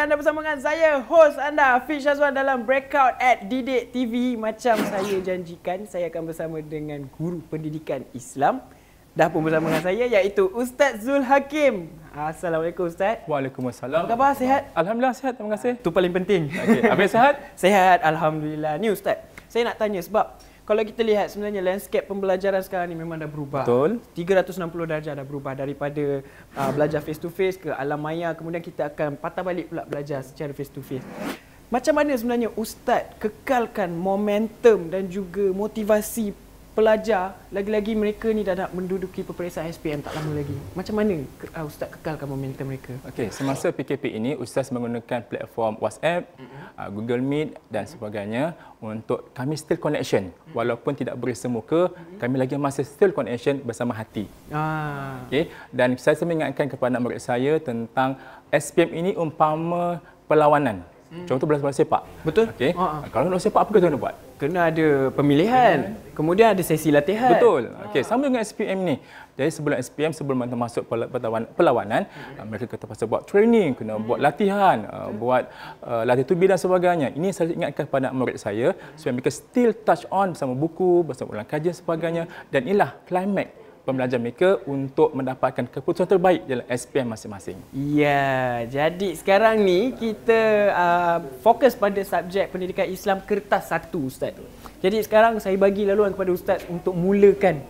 Hai, anda bersama dengan saya, host anda, Fish Azwan dalam Breakout at Didik TV. Macam saya janjikan, saya akan bersama dengan guru pendidikan Islam. Dah pun bersama dengan saya, iaitu Ustaz Zul Hakim. Assalamualaikum Ustaz. Waalaikumsalam. Apa khabar? Sehat? Alhamdulillah, sehat. Terima kasih. Itu ah, paling penting. Okay. Habis sehat? Sehat, Alhamdulillah. Ni Ustaz, saya nak tanya sebab kalau kita lihat sebenarnya landscape pembelajaran sekarang ni memang dah berubah. Betul. 360 darjah dah berubah daripada uh, belajar face to face ke alam maya kemudian kita akan patah balik pula belajar secara face to face. Macam mana sebenarnya ustaz kekalkan momentum dan juga motivasi pelajar lagi-lagi mereka ni dah nak menduduki peperiksaan SPM tak lama lagi. Macam mana uh, ustaz kekalkan momentum mereka? Okey, semasa PKP ini ustaz menggunakan platform WhatsApp, uh, Google Meet dan sebagainya untuk kami still connection walaupun tidak bersemuka, kami lagi masih still connection bersama hati. Ah. Okey, dan saya sering ingatkan kepada murid saya tentang SPM ini umpama perlawanan. Hmm. Contoh bola sepak. sepak. Betul. Okey. Uh-huh. Kalau nak sepak apa kita nak buat? Kena ada pemilihan, kena. kemudian ada sesi latihan. Betul. Ha. Okey, sama dengan SPM ni. Jadi sebelum SPM sebelum kita masuk perlawanan, perlawanan mm-hmm. okay. mereka kata pasal buat training, kena hmm. buat latihan, okay. Uh, buat uh, latihan tubi dan sebagainya. Ini saya ingatkan kepada murid saya supaya mereka still touch on bersama buku, bersama ulang kajian sebagainya dan inilah climax pembelajar mereka untuk mendapatkan keputusan terbaik dalam SPM masing-masing. Ya, jadi sekarang ni kita uh, fokus pada subjek pendidikan Islam kertas satu Ustaz. Jadi sekarang saya bagi laluan kepada Ustaz untuk mulakan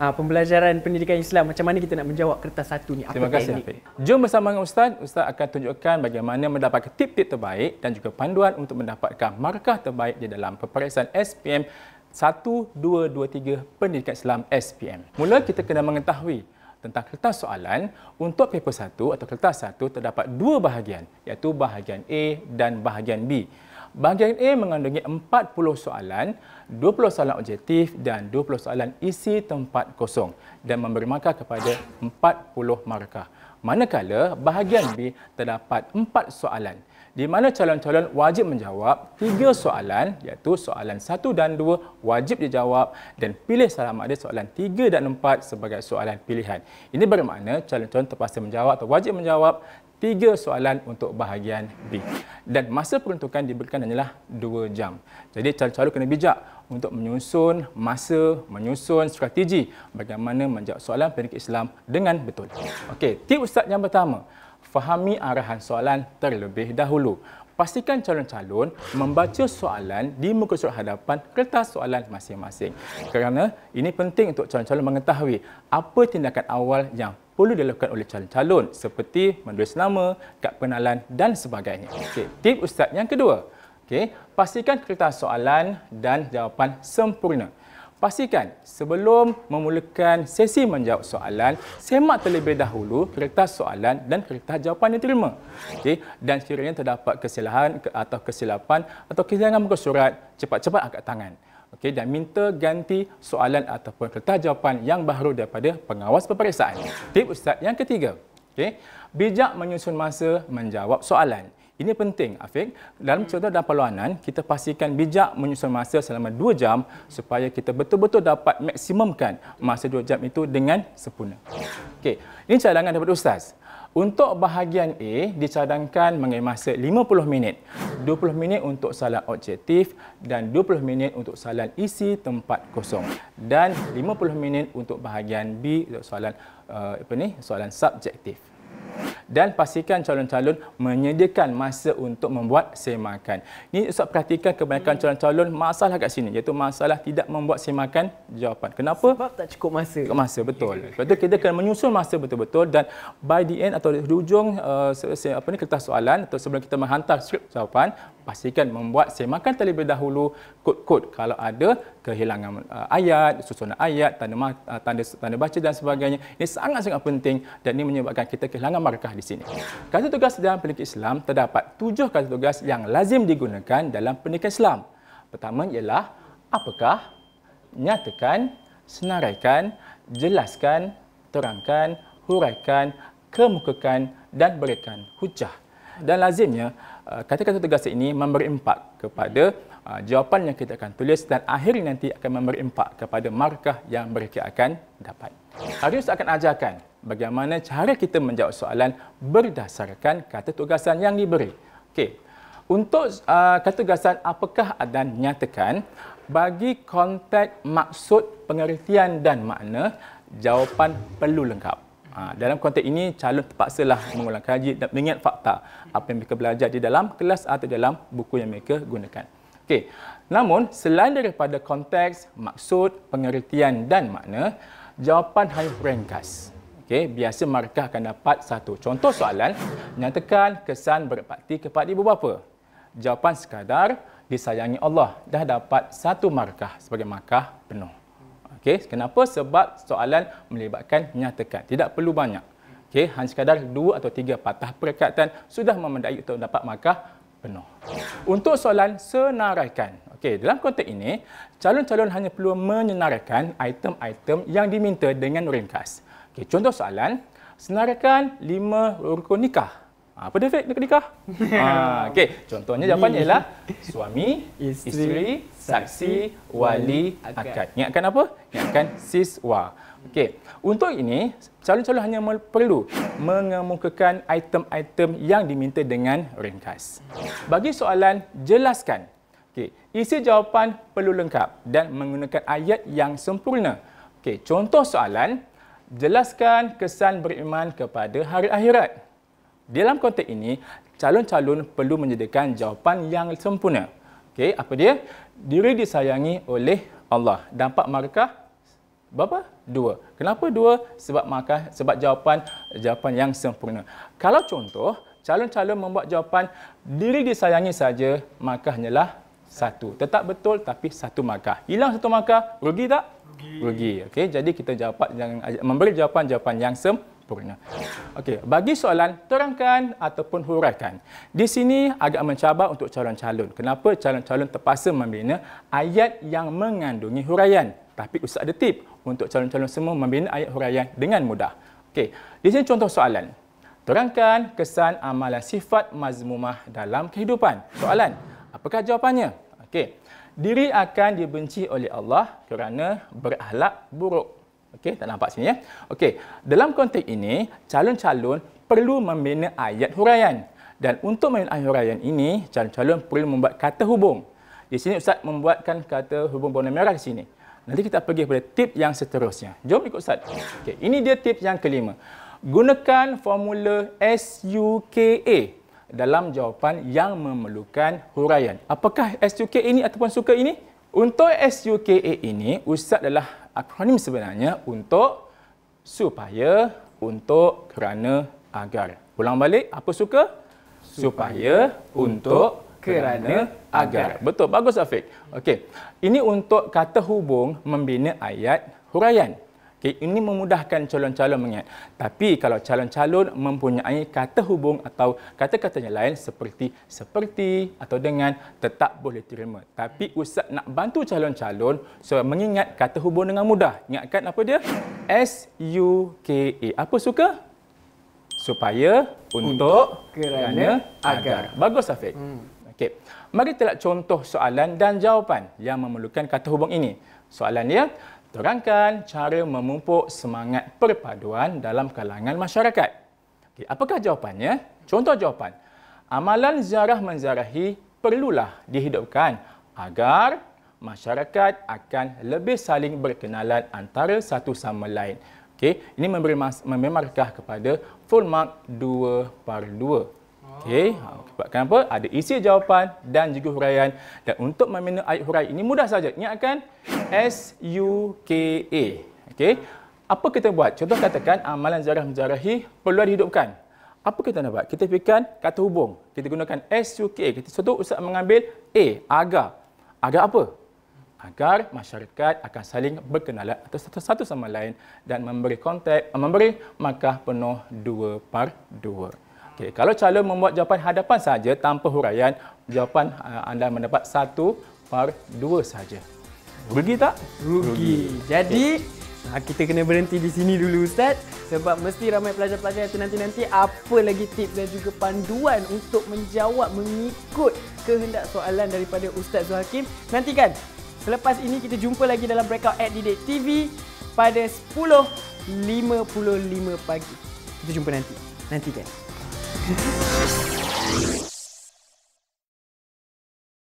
uh, pembelajaran pendidikan Islam. Macam mana kita nak menjawab kertas satu ni? Terima kasih, Hafiz. Jom bersama dengan Ustaz. Ustaz akan tunjukkan bagaimana mendapatkan tip-tip terbaik dan juga panduan untuk mendapatkan markah terbaik di dalam peperiksaan SPM 1223 Pendidikan Islam SPM. Mula kita kena mengetahui tentang kertas soalan, untuk paper 1 atau kertas 1 terdapat dua bahagian iaitu bahagian A dan bahagian B. Bahagian A mengandungi 40 soalan, 20 soalan objektif dan 20 soalan isi tempat kosong dan memberi markah kepada 40 markah. Manakala bahagian B terdapat 4 soalan di mana calon-calon wajib menjawab tiga soalan iaitu soalan satu dan dua wajib dijawab dan pilih sama ada soalan tiga dan empat sebagai soalan pilihan. Ini bermakna calon-calon terpaksa menjawab atau wajib menjawab tiga soalan untuk bahagian B. Dan masa peruntukan diberikan hanyalah dua jam. Jadi calon-calon kena bijak untuk menyusun masa, menyusun strategi bagaimana menjawab soalan pendidik Islam dengan betul. Okey, tip Ustaz yang pertama fahami arahan soalan terlebih dahulu. Pastikan calon-calon membaca soalan di muka surat hadapan kertas soalan masing-masing. Kerana ini penting untuk calon-calon mengetahui apa tindakan awal yang perlu dilakukan oleh calon-calon seperti menulis nama, kad pengenalan dan sebagainya. Okay, tip ustaz yang kedua. okay, pastikan kertas soalan dan jawapan sempurna. Pastikan sebelum memulakan sesi menjawab soalan, semak terlebih dahulu kertas soalan dan kertas jawapan yang terima. Okay? Dan sekiranya terdapat kesilapan atau kesilapan atau kehilangan muka surat, cepat-cepat angkat tangan. Okay? Dan minta ganti soalan ataupun kertas jawapan yang baru daripada pengawas peperiksaan. Tip Ustaz yang ketiga, okay? bijak menyusun masa menjawab soalan. Ini penting, Afiq. Dalam hmm. cerita dan perlawanan, kita pastikan bijak menyusun masa selama 2 jam supaya kita betul-betul dapat maksimumkan masa 2 jam itu dengan sempurna. Okey, ini cadangan daripada Ustaz. Untuk bahagian A, dicadangkan mengenai masa 50 minit. 20 minit untuk salat objektif dan 20 minit untuk salat isi tempat kosong. Dan 50 minit untuk bahagian B, soalan, uh, eh, apa ni, soalan subjektif dan pastikan calon-calon menyediakan masa untuk membuat semakan. Ini Ustaz perhatikan kebanyakan calon-calon masalah kat sini iaitu masalah tidak membuat semakan jawapan. Kenapa? Sebab tak cukup masa. Cukup masa betul. Sebab yeah. kita kena menyusun masa betul-betul dan by the end atau hujung uh, apa ni kertas soalan atau sebelum kita menghantar skrip jawapan pastikan membuat semakan terlebih dahulu kod-kod kalau ada kehilangan uh, ayat, susunan ayat, tanda, uh, tanda tanda baca dan sebagainya. Ini sangat-sangat penting dan ini menyebabkan kita kehilangan markah di sini. Kata tugas dalam pendidikan Islam terdapat tujuh kata tugas yang lazim digunakan dalam pendidikan Islam. Pertama ialah apakah, nyatakan, senaraikan, jelaskan, terangkan, huraikan, kemukakan dan berikan hujah. Dan lazimnya, eh, kata-kata tugas ini memberi impak kepada eh, jawapan yang kita akan tulis dan akhirnya nanti akan memberi impak kepada markah yang mereka akan dapat. Arius akan ajarkan bagaimana cara kita menjawab soalan berdasarkan kata tugasan yang diberi. Okey. Untuk uh, kata tugasan apakah dan nyatakan bagi konteks maksud pengertian dan makna jawapan perlu lengkap. Ha, dalam konteks ini calon terpaksalah mengulang kaji dan mengingat fakta apa yang mereka belajar di dalam kelas atau dalam buku yang mereka gunakan. Okey. Namun selain daripada konteks, maksud, pengertian dan makna, jawapan hanya ringkas. Okey, biasa markah akan dapat satu. Contoh soalan, nyatakan kesan berbakti kepada ibu bapa. Jawapan sekadar disayangi Allah dah dapat satu markah sebagai markah penuh. Okey, kenapa? Sebab soalan melibatkan nyatakan. Tidak perlu banyak. Okey, hanya sekadar dua atau tiga patah perkataan sudah memandai untuk dapat markah penuh. Untuk soalan senaraikan. Okey, dalam konteks ini, calon-calon hanya perlu menyenaraikan item-item yang diminta dengan ringkas. Okay, contoh soalan, senaraikan lima rukun nikah. Ah, apa David nak nikah? ha, ah, okay. Contohnya jawapannya ialah suami, isteri, isteri saksi, wali, akad. akad. Ingatkan apa? Ingatkan siswa. Okey. Untuk ini, calon-calon hanya perlu mengemukakan item-item yang diminta dengan ringkas. Bagi soalan, jelaskan. Okey. Isi jawapan perlu lengkap dan menggunakan ayat yang sempurna. Okey. Contoh soalan, jelaskan kesan beriman kepada hari akhirat. Dalam konteks ini, calon-calon perlu menyediakan jawapan yang sempurna. Okey, apa dia? Diri disayangi oleh Allah. Dampak markah berapa? Dua. Kenapa dua? Sebab markah sebab jawapan jawapan yang sempurna. Kalau contoh, calon-calon membuat jawapan diri disayangi saja, markahnya lah satu. Tetap betul tapi satu markah. Hilang satu markah, rugi tak? rugi. Rugi. Okey, jadi kita jawab yang memberi jawapan-jawapan yang sempurna. Okey, bagi soalan terangkan ataupun huraikan. Di sini agak mencabar untuk calon-calon. Kenapa calon-calon terpaksa membina ayat yang mengandungi huraian? Tapi Ustaz ada tip untuk calon-calon semua membina ayat huraian dengan mudah. Okey, di sini contoh soalan. Terangkan kesan amalan sifat mazmumah dalam kehidupan. Soalan, apakah jawapannya? Okey diri akan dibenci oleh Allah kerana berakhlak buruk. Okey, tak nampak sini ya. Okey, dalam konteks ini, calon-calon perlu membina ayat huraian. Dan untuk membina ayat huraian ini, calon-calon perlu membuat kata hubung. Di sini Ustaz membuatkan kata hubung warna merah di sini. Nanti kita pergi kepada tip yang seterusnya. Jom ikut Ustaz. Okey, ini dia tip yang kelima. Gunakan formula SUKA dalam jawapan yang memerlukan huraian. Apakah SUKA ini ataupun suka ini? Untuk SUKA ini, USAT adalah akronim sebenarnya untuk supaya, untuk, kerana, agar. Ulang balik, apa suka? Supaya, supaya untuk, untuk kerana, kerana, agar. Betul, bagus Afiq. Okey, ini untuk kata hubung membina ayat huraian. Okay, eh, ini memudahkan calon-calon mengingat. Tapi kalau calon-calon mempunyai kata hubung atau kata-katanya lain seperti seperti atau dengan tetap boleh terima. Tapi Ustaz nak bantu calon-calon so mengingat kata hubung dengan mudah. Ingatkan apa dia? S-U-K-A. E. Apa suka? Supaya, untuk, untuk kerana, kerana, agar. Bagus, Safiq. Hmm. Okay. Mari telah contoh soalan dan jawapan yang memerlukan kata hubung ini. Soalan dia, terangkan cara memupuk semangat perpaduan dalam kalangan masyarakat. Okay, apakah jawapannya? Contoh jawapan. Amalan ziarah menziarahi perlulah dihidupkan agar masyarakat akan lebih saling berkenalan antara satu sama lain. Okay, ini memberi mas- kepada full mark 2 per 2. Okey, sebabkan apa? Ada isi jawapan dan juga huraian. Dan untuk membina ayat huraian ini mudah saja. Ingatkan S-U-K-A. Okey, apa kita buat? Contoh katakan amalan ziarah menziarahi perlu dihidupkan. Apa kita nak buat? Kita fikirkan kata hubung. Kita gunakan S-U-K-A. Kita satu usah mengambil A, agar. Agar apa? agar masyarakat akan saling berkenalan atau satu, satu sama lain dan memberi kontak memberi markah penuh dua par dua. Okay, kalau calon membuat jawapan hadapan saja tanpa huraian, jawapan uh, anda mendapat 1 per 2 saja. Rugi tak? Rugi. Rugi. Jadi, okay. Ah, kita kena berhenti di sini dulu Ustaz. Sebab mesti ramai pelajar-pelajar itu nanti-nanti apa lagi tips dan juga panduan untuk menjawab mengikut kehendak soalan daripada Ustaz Zulhakim. Nantikan selepas ini kita jumpa lagi dalam breakout at Didik TV pada 10.55 pagi. Kita jumpa nanti. Nantikan. Nantikan. 嗯。